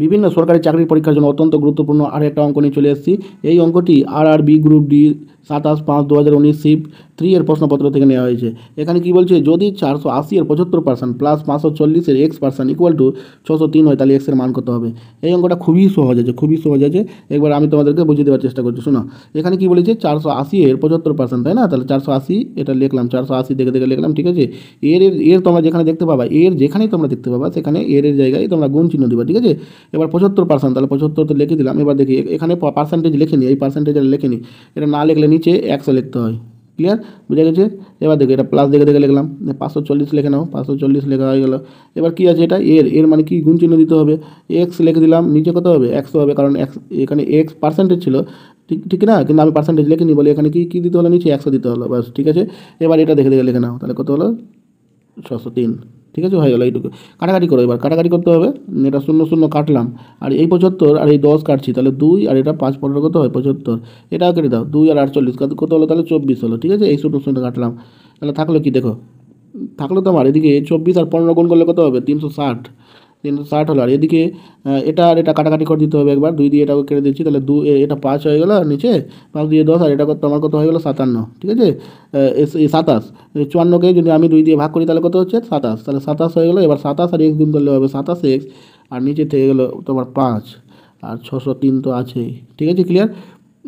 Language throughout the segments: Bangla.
বিভিন্ন সরকারি চাকরির পরীক্ষার জন্য অত্যন্ত গুরুত্বপূর্ণ আর একটা অঙ্ক নিয়ে চলে এসেছি এই অঙ্কটি R R B group D সাতাশ পাঁচ দু হাজার উনিশ সিপ থ্রি এর প্রশ্নপত্র থেকে নেওয়া হয়েছে এখানে কি বলছে যদি চারশো আশি এর পঁচাত্তর পার্সেন্ট প্লাস পাঁচশো চল্লিশের এক্স পার্সেন্ট ইকুয়াল টু ছশো তিন হয় তাহলে এক্সের মান কত হবে এই অঙ্কটা খুবই সহজ আছে খুবই সহজ আছে একবার আমি তোমাদেরকে বুঝিয়ে দেওয়ার চেষ্টা করছি শোনো এখানে কি বলেছে চারশো আশি এর পঁচাত্তর পার্সেন্ট তাই না তাহলে চারশো আশি এটা লিখলাম চারশো আশি দেখে দেখে লিখলাম ঠিক আছে এর এর তোমরা যেখানে দেখতে পাবা এর যেখানেই তোমরা দেখতে পাবা সেখানে এর এর জায়গায় তোমরা গুণ চিহ্ন দেবা ঠিক আছে এবার পঁচাত্তর পার্সেন্ট তাহলে পঁচাত্তর তো লিখে দিলাম এবার দেখি এখানে পার্সেন্টেজ লেখেনি এই পার্সেন্টেজ লেখেনি এটা না লিখলে নিচে একশো লিখতে হয় ক্লিয়ার বুঝে গেছে এবার দেখো এটা প্লাস দেখে দেখে লিখলাম পাঁচশো চল্লিশ লেখে নাও পাঁচশো চল্লিশ লেখা হয়ে গেল এবার কী আছে এটা এর এর মানে কী গুণ চিহ্ন দিতে হবে এক্স লিখে দিলাম নিচে কত হবে একশো হবে কারণ এক্স এখানে এক্স পার্সেন্টেজ ছিল ঠিক ঠিক না কিন্তু আমি পার্সেন্টেজ লেখিনি বলে এখানে কী কী দিতে হলো নিচে একশো দিতে হলো ব্যাস ঠিক আছে এবার এটা দেখে দেখে লেখে নাও তাহলে কত হলো ছশো তিন ঠিক আছে হয়ে গেল এইটুকু কাটাকাটি করো এবার কাটাকাটি করতে হবে এটা শূন্য শূন্য কাটলাম আর এই পঁচাত্তর আর এই দশ কাটছি তাহলে দুই আর এটা পাঁচ পনেরো কত হয় পঁচাত্তর এটাও কেটে দাও দুই আর আটচল্লিশ কত হলো তাহলে চব্বিশ হলো ঠিক আছে এই শূন্য শূন্য কাটলাম তাহলে থাকলো কি দেখো থাকলো তো আমার এদিকে চব্বিশ আর পনেরো গুণ করলে কত হবে তিনশো ষাট তিনশো ষাট হলো আর এদিকে এটা আর এটা কাটাকাটি করে দিতে হবে একবার দুই দিয়ে এটাকে কেটে দিচ্ছি তাহলে দু এটা পাঁচ হয়ে গেলো আর নিচে পাঁচ দিয়ে দশ আর এটা কত আমার কত হয়ে গেলো সাতান্ন ঠিক আছে সাতাশ চুয়ান্নকে যদি আমি দুই দিয়ে ভাগ করি তাহলে কত হচ্ছে সাতাশ তাহলে সাতাশ হয়ে গেলো এবার সাতাশ আর এক্স গুণ করলে হবে সাতাশ এক্স আর নিচে থেকে গেলো তোমার পাঁচ আর ছশো তিন তো আছেই ঠিক আছে ক্লিয়ার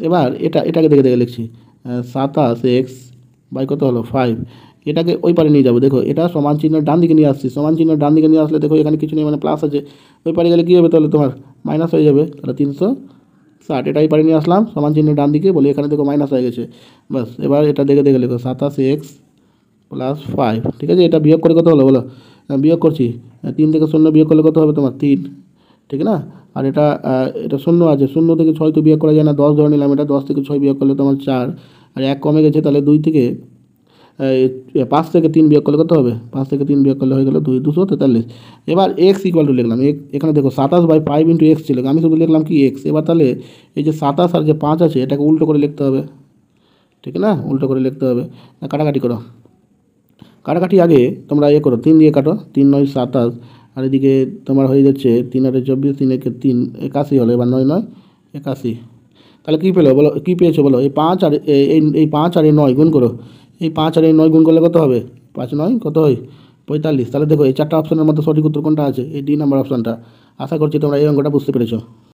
এবার এটা এটাকে দেখে দেখে লিখছি সাতাশ এক্স বাই কত হলো ফাইভ এটাকে ওই পারে নিয়ে যাবো দেখো এটা সমান চিহ্ন ডান দিকে নিয়ে আসছি সমান চিহ্ন ডান দিকে নিয়ে আসলে দেখো এখানে কিছু নেই মানে প্লাস আছে ওই পারে গেলে কী হবে তাহলে তোমার মাইনাস হয়ে যাবে তাহলে তিনশো ষাট এটা এই পারে নিয়ে আসলাম সমান চিহ্ন ডান দিকে বলি এখানে দেখো মাইনাস হয়ে গেছে বাস এবার এটা দেখে দেখে লেখো সাতাশ এক্স প্লাস ফাইভ ঠিক আছে এটা বিয়োগ করে কত হলো বলো বিয়োগ করছি তিন থেকে শূন্য বিয়োগ করলে কত হবে তোমার তিন ঠিক না আর এটা এটা শূন্য আছে শূন্য থেকে ছয় তো বিয়োগ করা যায় না দশ ধরে নিলাম এটা দশ থেকে ছয় বিয়োগ করলে তোমার চার আর এক কমে গেছে তাহলে দুই থেকে পাঁচ থেকে তিন বিয়োগ করলে কত হবে পাঁচ থেকে তিন বিয়োগ করলে হয়ে গেলো দুই দুশো তেতাল্লিশ এবার এক্স ইকুয়াল টু লিখলাম এখানে দেখো সাতাশ বাই ফাইভ ইন্টু এক্স ছিল আমি শুধু লিখলাম কি এক্স এবার তাহলে এই যে সাতাশ আর যে পাঁচ আছে এটাকে উল্টো করে লিখতে হবে ঠিক না উল্টো করে লিখতে হবে না কাটাকাটি করো কাটাকাটি আগে তোমরা এ ইয়ে করো তিন দিয়ে কাটো তিন নয় সাতাশ আর এদিকে তোমার হয়ে যাচ্ছে তিন আটে চব্বিশ তিন একে তিন একাশি হলো এবার নয় নয় একাশি তাহলে কী পেলো বলো কী পেয়েছো বলো এই পাঁচ আর এই পাঁচ আর এই নয় গুণ করো এই পাঁচ আর এই নয় গুণ করলে কত হবে পাঁচ নয় কত হয় পঁয়তাল্লিশ তাহলে দেখো এই চারটা অপশনের মধ্যে সঠিক উত্তর কোনটা আছে এই দুই নম্বর অপশানটা আশা করছি তোমরা এই অঙ্কটা বুঝতে পেরেছো